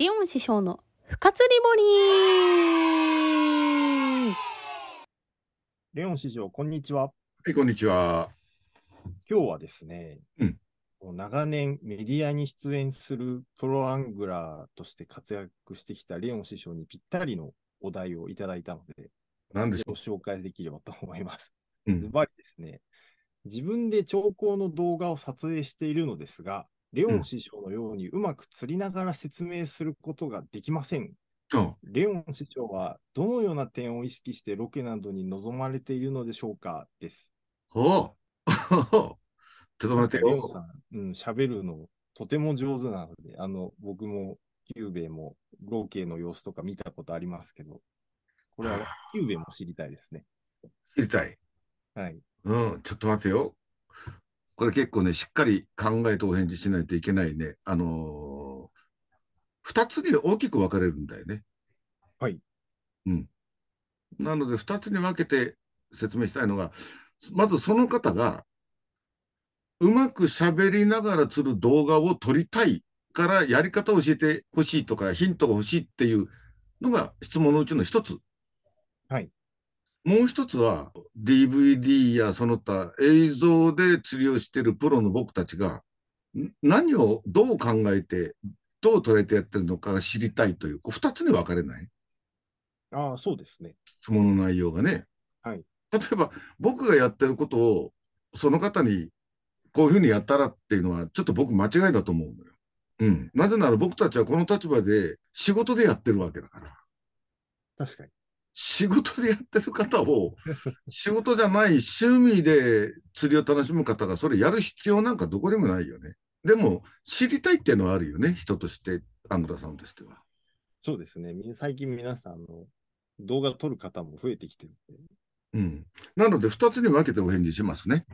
リオン師匠の不活リボリーリオン師匠、こんにちは。はい、こんにちは。今日はですね、うん、長年メディアに出演するプロアングラーとして活躍してきたレオン師匠にぴったりのお題をいただいたので、何でしょう紹介できればと思います。ズバリですね、自分で兆候の動画を撮影しているのですが、レオン師匠のようにうまく釣りながら説明することができません。うん、レオン師匠はどのような点を意識してロケなどに臨まれているのでしょうかです。おちょっと待ってよ。レオンさん、うん、喋るのとても上手なので、あの、僕も、キューベも、ロケの様子とか見たことありますけど、これは、キューベも知りたいですね。知りたい。はい。うん、ちょっと待ってよ。これ結構ね、しっかり考えてお返事しないといけないね。あのー、2つに大きく分かれるんだよね。はい。うん。なので、2つに分けて説明したいのが、まずその方が、うまく喋りながら釣る動画を撮りたいからやり方を教えてほしいとかヒントが欲しいっていうのが質問のうちの1つ。はい。もう一つは DVD やその他映像で釣りをしてるプロの僕たちが何をどう考えてどう捉えてやってるのかが知りたいという2つに分かれないああそうですね質問の内容がね、はい、例えば僕がやってることをその方にこういうふうにやったらっていうのはちょっと僕間違いだと思うのよ。うん、なぜなら僕たちはこの立場で仕事でやってるわけだから。確かに。仕事でやってる方を、仕事じゃない趣味で釣りを楽しむ方が、それやる必要なんかどこでもないよね。でも、知りたいっていうのはあるよね、人として、アンドラさんとしては。そうですね、最近皆さんの動画を撮る方も増えてきてるうん。なので、2つに分けてお返事しますね。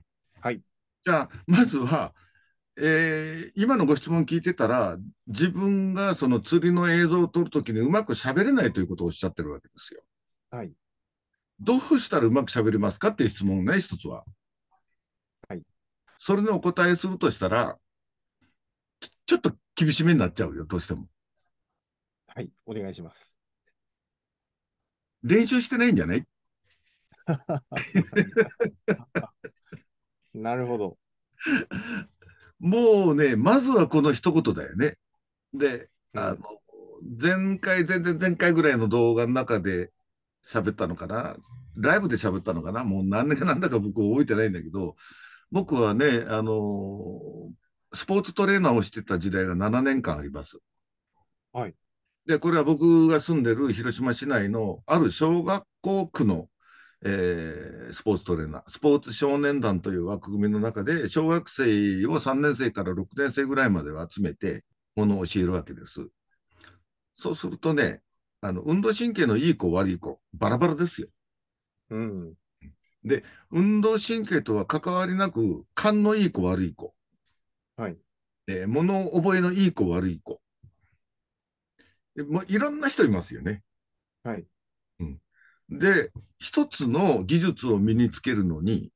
はい。じゃあ、まずは、えー、今のご質問聞いてたら、自分がその釣りの映像を撮るときにうまく喋れないということをおっしゃってるわけですよ。はい。どうしたらうまくしゃべれますかっていう質問ね、一つは。はい。それにお答えするとしたら、ちょっと厳しめになっちゃうよ、どうしても。はい、お願いします。練習してないんじゃない なるほど。もうね、まずはこの一言だよね。で、あの、前回、前々前回ぐらいの動画の中で、喋ったのかな、ライブで喋ったのかな、もう何年か何だか僕覚えてないんだけど、僕はね、あのスポーツトレーナーをしてた時代が7年間あります。はい。で、これは僕が住んでる広島市内のある小学校区の、えー、スポーツトレーナー、スポーツ少年団という枠組みの中で、小学生を3年生から6年生ぐらいまでは集めて、ものを教えるわけです。そうするとね、あの、運動神経のいい子、悪い子、バラバラですよ。うん。で、運動神経とは関わりなく、勘のいい子、悪い子。はい。えー、物覚えのいい子、悪い子。もういろんな人いますよね。はい。うん、で、一つの技術を身につけるのに、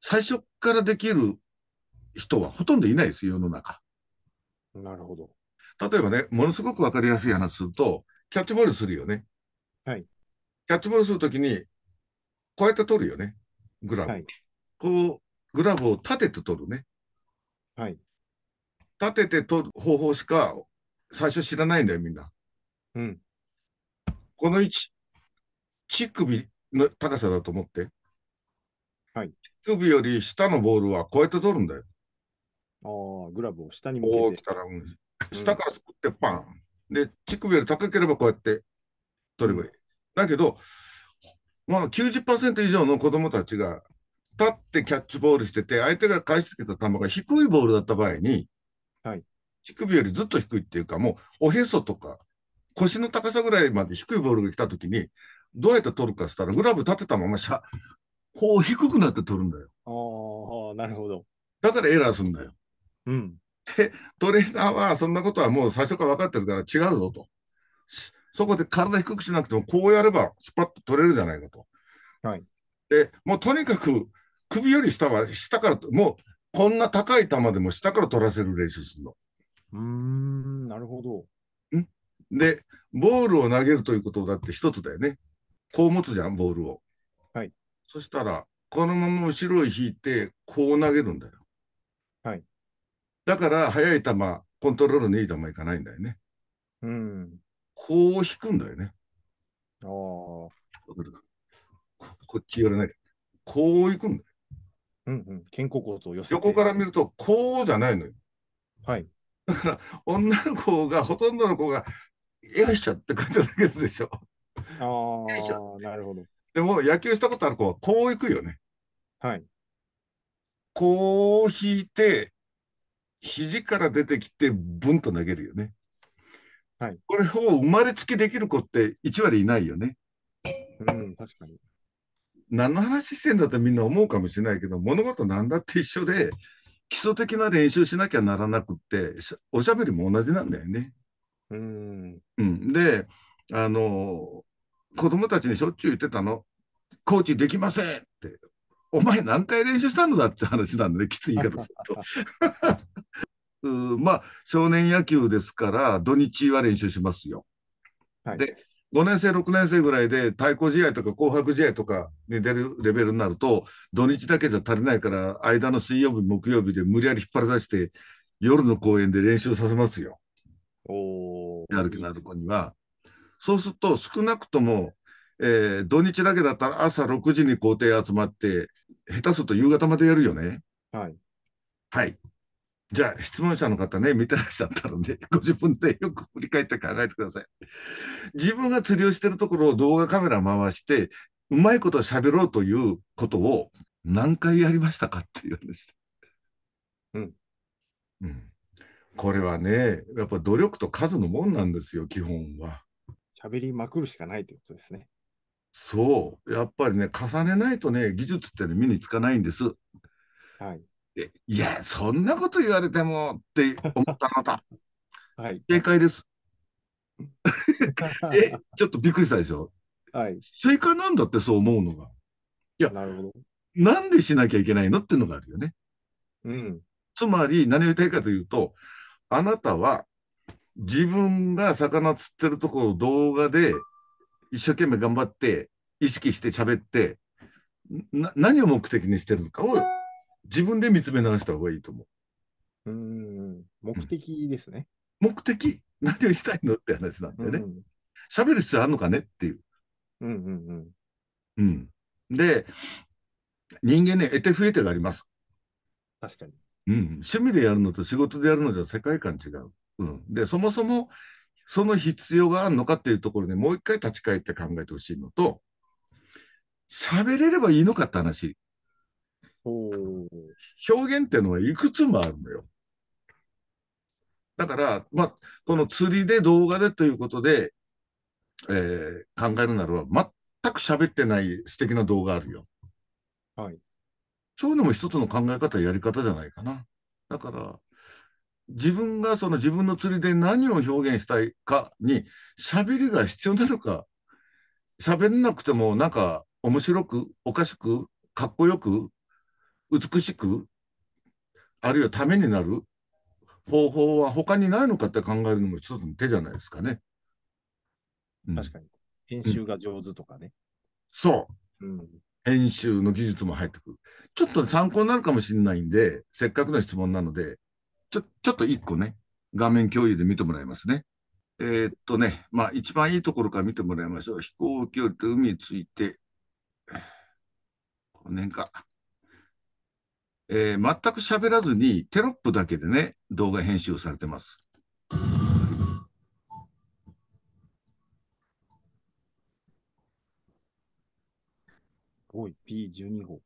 最初からできる人はほとんどいないです、世の中。なるほど。例えばね、ものすごくわかりやすい話すると、キャッチボールするよね。はい。キャッチボールするときに、こうやって取るよね。グラブ。はい、こう、グラブを立てて取るね。はい。立てて取る方法しか最初知らないんだよ、みんな。うん。この位置、乳首の高さだと思って。はい。乳首より下のボールはこうやって取るんだよ。ああ、グラブを下に持って。き来たら、下からすくってパン。で、乳首より高ければこうやって取ればいい。だけど、まあ90%以上の子供たちが立ってキャッチボールしてて、相手が返しつけた球が低いボールだった場合に、はい、乳首よりずっと低いっていうか、もうおへそとか腰の高さぐらいまで低いボールが来たときに、どうやって取るかしたら、グラブ立てたまましゃ、こう低くなって取るんだよ。ああ、なるほど。だからエラーするんだよ。うん。で、トレーナーはそんなことはもう最初から分かってるから違うぞと。そこで体低くしなくても、こうやればスパッと取れるじゃないかと。はい、で、もうとにかく首より下は、下から、もうこんな高い球でも下から取らせる練習するの。うーん、なるほど。んで、ボールを投げるということだって一つだよね。こう持つじゃん、ボールを。はい。そしたら、このまま後ろへ引いて、こう投げるんだよ。はい。だから速い球、コントロールのいい球いかないんだよね。うん。こう引くんだよね。ああ。こっち寄らないで。こう行くんだよ。うんうん。肩甲骨を寄せて。横から見ると、こうじゃないのよ。はい。だから、女の子が、ほとんどの子が、よいしょって感じだけでしょ。ああ、なるほど。でも、野球したことある子は、こう行くよね。はい。こう引いて、肘から出てきて、ブンと投げるよね。はい、これを生まれつきできる子って1割いないよね。うん、確かに。何の話してんだってみんな思うかもしれないけど、物事なんだって一緒で、基礎的な練習しなきゃならなくって、おしゃべりも同じなんだよね。うん、うん、で、あの、子供たちにしょっちゅう言ってたの、コーチできませんって、お前何回練習したのだって話なんでね、きつい言い方すると。まあ、少年野球ですから、土日は練習しますよ。はい、で、5年生、6年生ぐらいで対抗試合とか紅白試合とかに出るレベルになると、土日だけじゃ足りないから、間の水曜日、木曜日で無理やり引っ張り出して、夜の公園で練習させますよ。おやる気のある子には。そうすると、少なくとも、えー、土日だけだったら朝6時に校庭集まって、下手すると夕方までやるよね。はい。はい。じゃあ、質問者の方ね、見てらっしゃったので、ご自分でよく振り返って考えてください。自分が釣りをしてるところを動画カメラ回して、うまいこと喋ろうということを何回やりましたかっていう話。うん。うん。これはね、やっぱ努力と数のもんなんですよ、基本は。喋りまくるしかないということですね。そう。やっぱりね、重ねないとね、技術って、ね、身につかないんです。はい。いやそんなこと言われても」って思ったあなた はい正解です えちょっとびっくりしたでしょ、はい、正解なんだってそう思うのがいやなるほどなんでしなきゃいけないのっていうのがあるよね、うん、つまり何を言いたいかというとあなたは自分が魚釣ってるところを動画で一生懸命頑張って意識して喋ってな何を目的にしてるのかを自分で見つめ直した方がいいと思う。うん、目的ですね。目的何をしたいのって話なんでね。喋、うん、る必要あるのかねっていう。うんうんうん。うん。で、人間ね、得て増えてがあります。確かに。うん。趣味でやるのと仕事でやるのじゃ世界観違う。うん。で、そもそも、その必要があるのかっていうところにもう一回立ち返って考えてほしいのと、喋れればいいのかって話。表現っていうのはいくつもあるのよ。だから、まあ、この釣りで動画でということで、えー、考えるならば、全く喋ってない素敵な動画あるよ。はい。そういうのも一つの考え方、やり方じゃないかな。だから、自分がその自分の釣りで何を表現したいかに、喋りが必要なのか、喋んなくてもなんか面白く、おかしく、かっこよく美しく、あるいはためになる方法は他にないのかって考えるのも一つの手じゃないですかね。確かに。編集が上手とかね。うん、そう、うん。編集の技術も入ってくる。ちょっと参考になるかもしれないんで、せっかくの質問なので、ちょ、ちょっと一個ね、画面共有で見てもらいますね。えー、っとね、まあ一番いいところから見てもらいましょう。飛行機降りて海について、この辺か。えー、全く喋らずにテロップだけでね、動画編集されてます。おい、P12 号。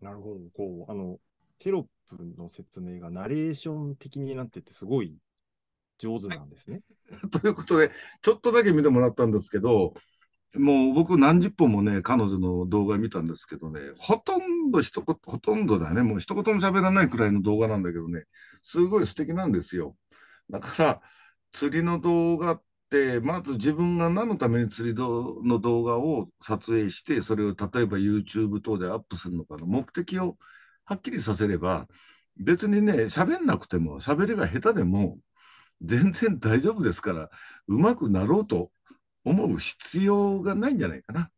なるほど。こう、あの、テロップの説明がナレーション的になってて、すごい上手なんですね。ということで、ちょっとだけ見てもらったんですけど、もう僕何十本もね、彼女の動画見たんですけどね、ほとんど一言、ほとんどだね、もう一言も喋らないくらいの動画なんだけどね、すごい素敵なんですよ。だから、釣りの動画っ、まず自分が何のために釣りの動画を撮影して、それを例えば YouTube 等でアップするのかの目的をはっきりさせれば、別にね、喋んなくても、喋りが下手でも、全然大丈夫ですから、うまくなろうと思う必要がないんじゃないかな。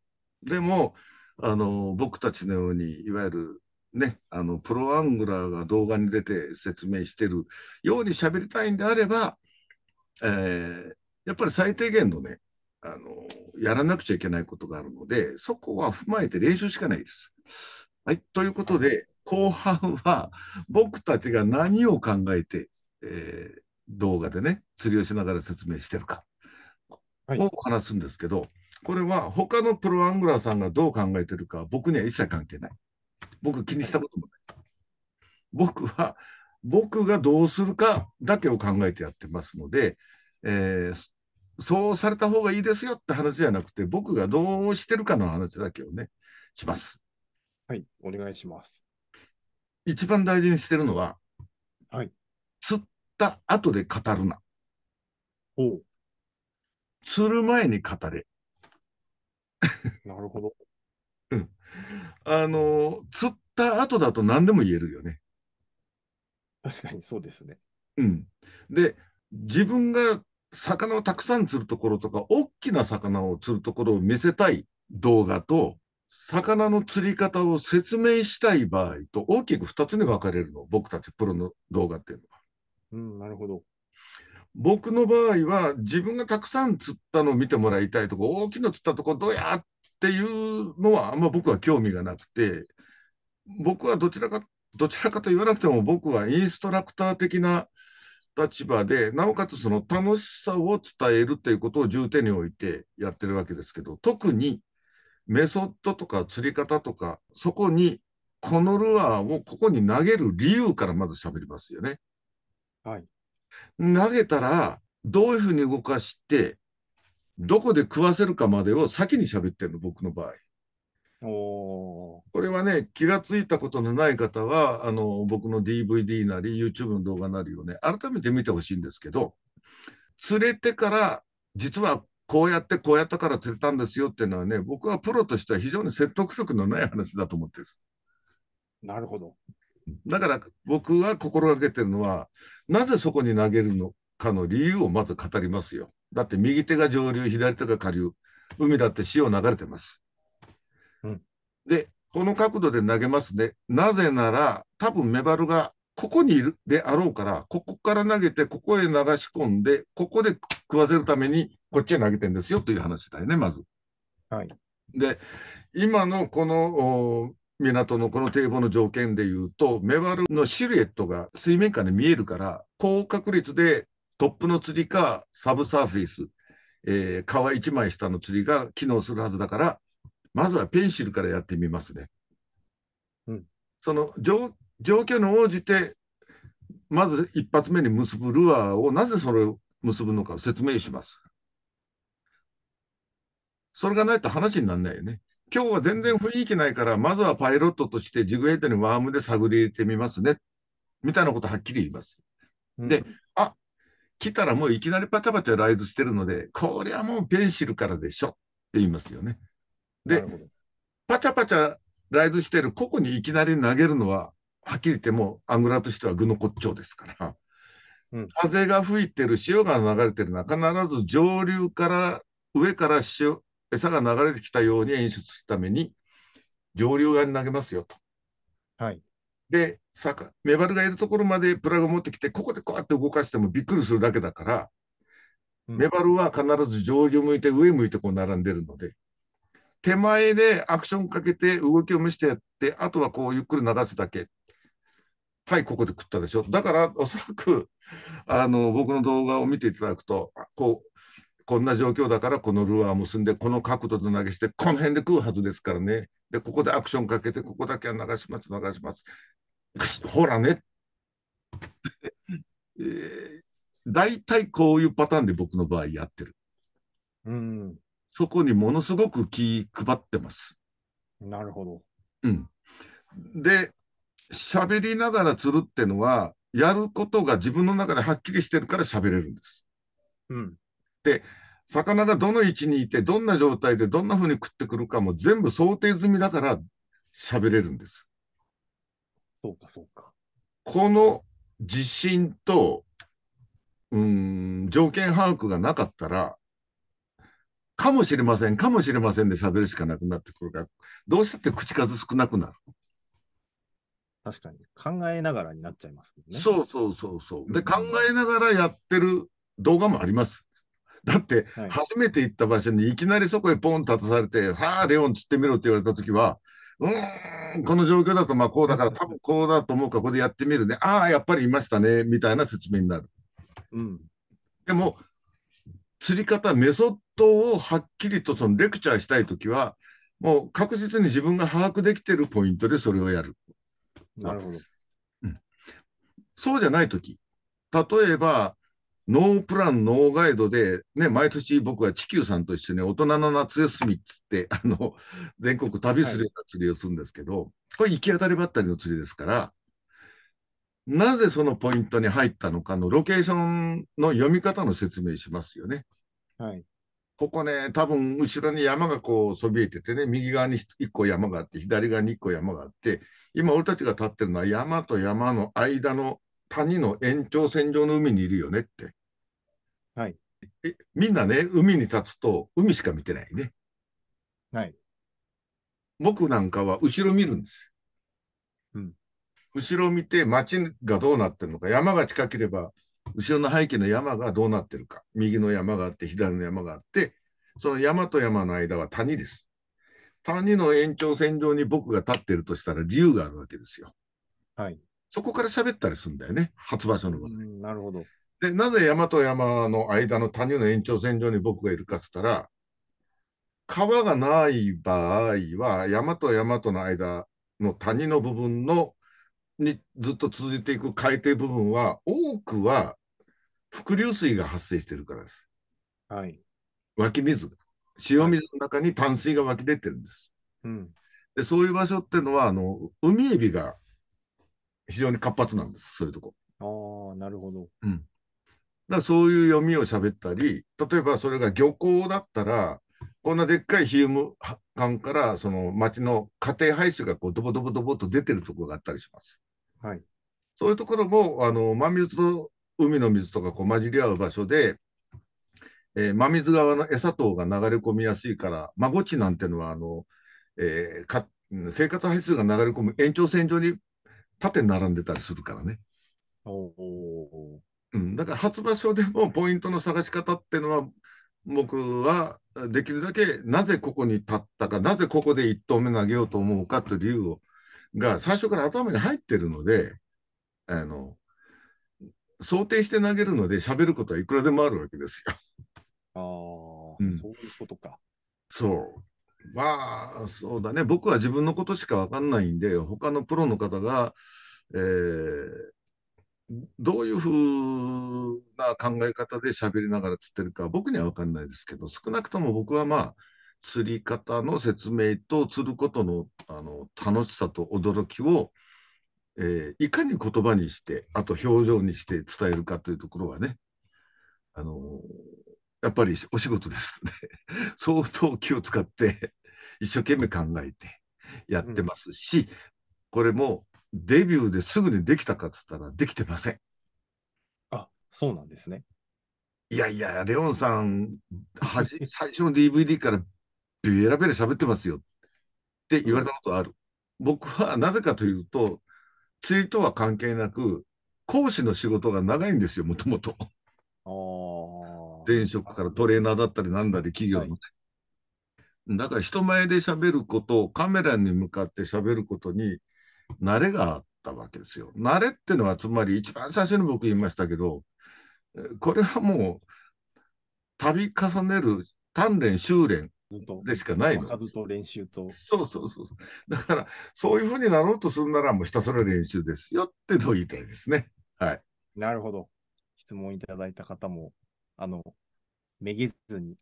でも、あの僕たちのように、いわゆるね、あのプロアングラーが動画に出て説明してるように喋りたいんであれば、えー、やっぱり最低限のね、あの、やらなくちゃいけないことがあるので、そこは踏まえて練習しかないです。はい、ということで、後半は僕たちが何を考えて、えー、動画でね、釣りをしながら説明してるかを話すんですけど、はい、これは他のプロアングラーさんがどう考えてるか僕には一切関係ない。僕気にしたこともない。僕は僕がどうするかだけを考えてやってますので、えー、そうされた方がいいですよって話じゃなくて、僕がどうしてるかの話だけをね、します。はい、お願いします。一番大事にしてるのは、はい。釣った後で語るな。お釣る前に語れ。なるほど。うん。あの、釣った後だと何でも言えるよね。確かにそうですね。うん。で、自分が魚をたくさん釣るところとか、大きな魚を釣るところを見せたい動画と、魚の釣り方を説明したい場合と大きく2つに分かれるの、僕たちプロの動画っていうのは。うん、なるほど。僕の場合は自分がたくさん釣ったのを見てもらいたいとか大きな釣ったとこどうやっていうのはあんま僕は興味がなくて僕はどちらかどちらかと言わなくても僕はインストラクター的な立場で、なおかつその楽しさを伝えるということを重点に置いてやってるわけですけど、特にメソッドとか釣り方とか、そこにこのルアーをここに投げる理由からまず喋りますよね。はい。投げたら、どういうふうに動かして、どこで食わせるかまでを先に喋ってるの、僕の場合。おこれはね、気が付いたことのない方は、あの僕の DVD なり、YouTube の動画なりをね、改めて見てほしいんですけど、連れてから、実はこうやってこうやったから釣れたんですよっていうのはね、僕はプロとしては非常に説得力のない話だと思ってです。なるほど。だから僕は心がけてるのは、なぜそこに投げるのかの理由をまず語りますよ。だって右手が上流、左手が下流、海だって潮流れてます。うん、で、この角度で投げますね。なぜなら、多分メバルがここにいるであろうから、ここから投げて、ここへ流し込んで、ここで食わせるために、こっちへ投げてんですよという話だよね、まず。はい、で、今のこの港のこの堤防の条件でいうと、メバルのシルエットが水面下で見えるから、高確率でトップの釣りかサブサーフィス、えー、川一枚下の釣りが機能するはずだから、まずはペンシルからやってみますね。うん、その状況に応じて、まず一発目に結ぶルアーをなぜそれを結ぶのかを説明します。それがないと話にならないよね。今日は全然雰囲気ないから、まずはパイロットとしてジグエイトにワームで探り入れてみますね。みたいなことはっきり言います。うん、で、あ来たらもういきなりパチャパチャライズしてるので、こりゃもうペンシルからでしょって言いますよね。で、パチャパチャライズしてる個々にいきなり投げるのは、はっきり言ってもアングラとしては具の骨頂ですから、うん、風が吹いてる、潮が流れてる中、必ず上流から上から潮餌が流れてきたように演出するために、上流側に投げますよと。はい、で、メバルがいるところまでプラグを持ってきて、ここでこうやって動かしてもびっくりするだけだから、うん、メバルは必ず上流向いて上向いてこう並んでるので、手前でアクションかけて動きを見せてやって、あとはこうゆっくり流すだけ。はい、ここで食ったでしょ。だから、おそらく、あの、僕の動画を見ていただくと、こう、こんな状況だから、このルアー結んで、この角度で投げして、この辺で食うはずですからね。で、ここでアクションかけて、ここだけは流します、流します。くほらね。え大体こういうパターンで僕の場合やってる。うん。そこにものすごく気配ってます。なるほど。うん、で喋りながら釣るってのはやることが自分の中ではっきりしてるから喋れるんです。うん、で魚がどの位置にいてどんな状態でどんなふうに食ってくるかも全部想定済みだから喋れるんです。そうかそうか。この自信とうん条件把握がなかったらかもしれません、かもしれませんで喋るしかなくなってくるから、どうしたって口数少なくなる。確かに。考えながらになっちゃいますね。そうそうそうそう。で、考えながらやってる動画もあります。だって、初めて行った場所にいきなりそこへポン立たされて、さあ、レオン釣ってみろって言われたときは、うーん、この状況だと、まあ、こうだから、多分こうだと思うから、ここでやってみるね。ああ、やっぱりいましたね、みたいな説明になる。うん。でも、釣り方、メソットをはっきりとそのレクチャーしたいときは、もう確実に自分が把握できているポイントでそれをやる。なるほど。うん、そうじゃないとき、例えば、ノープラン、ノーガイドで、ね、毎年僕は地球さんと一緒に大人の夏休みっつって、あの、全国旅するような釣りをするんですけど、はい、これ行き当たりばったりの釣りですから、なぜそのポイントに入ったのかのロケーションの読み方の説明しますよね。はい。ここね、多分後ろに山がこうそびえててね、右側に1個山があって、左側に1個山があって、今俺たちが立ってるのは山と山の間の谷の延長線上の海にいるよねって。はい。えみんなね、海に立つと海しか見てないね。はい。僕なんかは後ろ見るんです。うん。後ろ見て街がどうなってるのか、山が近ければ後ろの背景の山がどうなってるか。右の山があって、左の山があって、その山と山の間は谷です。谷の延長線上に僕が立ってるとしたら理由があるわけですよ。はい。そこから喋ったりするんだよね、初場所のことなるほど。で、なぜ山と山の間の谷の延長線上に僕がいるかっつったら、川がない場合は、山と山との間の谷の部分のにずっと続いていく海底部分は、多くは伏流水が発生してるからです。はい。湧き水塩水の中に淡水が湧き出てるんです。うん、でそういう場所っていうのはあの、海エビが非常に活発なんです、そういうとこ。ああ、なるほど。うん、だそういう読みを喋ったり、例えばそれが漁港だったら、こんなでっかいヒウム館からその町の家庭排水がこうドボドボドボと出てるところがあったりします。はい、そういうところもあの真水と海の水とかこう混じり合う場所で、えー、真水側の餌等が流れ込みやすいから、ゴチなんてのはあの、えー、か生活排水が流れ込む延長線上に縦に並んでたりするからね。おうん、だから初場所でもポイントの探し方っていうのは僕はできるだけなぜここに立ったかなぜここで1投目投げようと思うかという理由をが最初から頭に入ってるのであの想定して投げるので、喋ることはいくらでもあるわけですよ。ああ、うん、そういうことか。そう。まあ、そうだね。僕は自分のことしかわかんないんで、他のプロの方が、えー、どういうふうな考え方で喋りながら釣ってるか、僕にはわかんないですけど、少なくとも僕はまあ、釣り方の説明と釣ることのあの楽しさと驚きをえー、いかに言葉にして、あと表情にして伝えるかというところはね、あのやっぱりお仕事ですね、相当気を使って、一生懸命考えてやってますし、うん、これもデビューですぐにできたかっつったら、できてません。あそうなんですね。いやいや、レオンさん、はじ 最初の DVD からエラベラ喋ってますよって言われたことある。僕はなぜかというと、釣りとは関係なく、講師の仕事が長いんですよ、もともと。前職からトレーナーだったりなんだり企業の、はい、だから人前で喋ることをカメラに向かって喋ることに慣れがあったわけですよ。慣れってのはつまり一番最初に僕言いましたけどこれはもう度重ねる鍛錬修練ずと。でしかないの。数と練習と。そうそうそう。だから、そういうふうになろうとするなら、もうひたすら練習ですよってどう言いたいですね。はい。なるほど。質問いただいた方も、あの、めげずに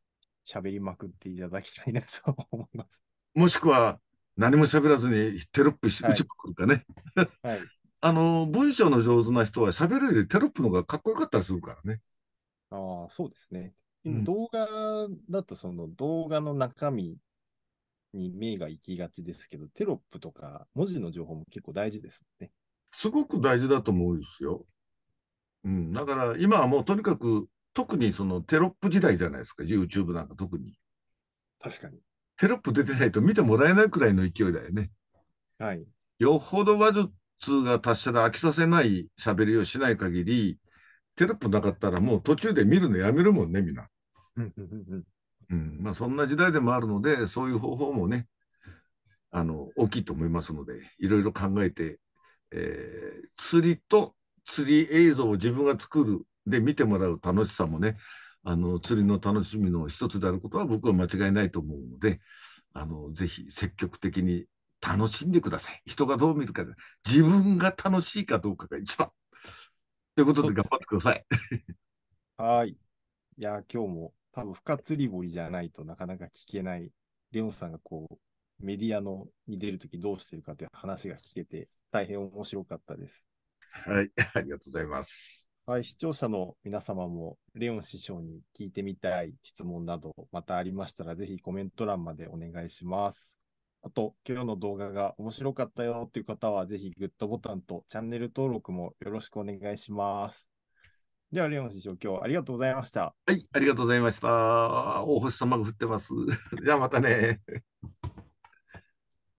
喋りまくっていただきたいなと思います。もしくは、何も喋らずにテロップし、はい、打ちまくるかね。はい。あの、文章の上手な人は喋るよりテロップの方がかっこよかったりするからね。ああ、そうですね。動画だとその動画の中身に目が行きがちですけど、テロップとか文字の情報も結構大事ですもんね。すごく大事だと思うんですよ。うん、だから今はもうとにかく特にそのテロップ時代じゃないですか、YouTube なんか特に。確かに。テロップ出てないと見てもらえないくらいの勢いだよね。はい。よほど話術が達者で飽きさせない喋りをしない限り、テロップなかったらもう途中で見るのやめるもんね、みんな。うんまあ、そんな時代でもあるので、そういう方法もね、あの大きいと思いますので、いろいろ考えて、えー、釣りと釣り映像を自分が作るで見てもらう楽しさもね、あの釣りの楽しみの一つであることは僕は間違いないと思うので、あのぜひ積極的に楽しんでください。人がどう見るか、自分が楽しいかどうかが一番。ということで頑張ってください。はい。いや、今日も多分深釣り堀じゃないとなかなか聞けない、レオンさんがこう、メディアのに出るときどうしてるかという話が聞けて、大変面白かったです。はい、ありがとうございます。はい、視聴者の皆様も、レオン師匠に聞いてみたい質問など、またありましたら、ぜひコメント欄までお願いします。あと、今日の動画が面白かったよという方は、ぜひグッドボタンとチャンネル登録もよろしくお願いします。では、レオン師匠、今日はありがとうございました。はい、ありがとうございました。大星様が降ってます。じゃあまたね。